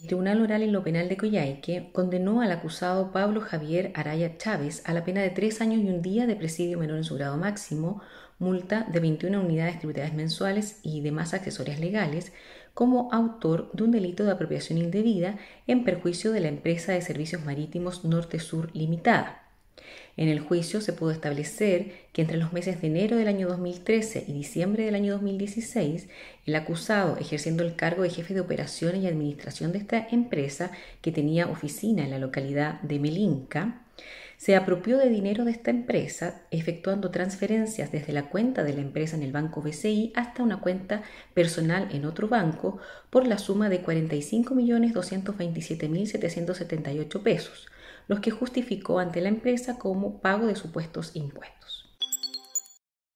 El Tribunal Oral en lo Penal de Coyhaique condenó al acusado Pablo Javier Araya Chávez a la pena de tres años y un día de presidio menor en su grado máximo, multa de 21 unidades tributarias mensuales y demás accesorias legales, como autor de un delito de apropiación indebida en perjuicio de la empresa de servicios marítimos Norte Sur Limitada. En el juicio se pudo establecer que entre los meses de enero del año 2013 y diciembre del año 2016, el acusado, ejerciendo el cargo de jefe de operaciones y administración de esta empresa que tenía oficina en la localidad de Melinca, se apropió de dinero de esta empresa, efectuando transferencias desde la cuenta de la empresa en el banco BCI hasta una cuenta personal en otro banco por la suma de 45.227.778 pesos los que justificó ante la empresa como pago de supuestos impuestos.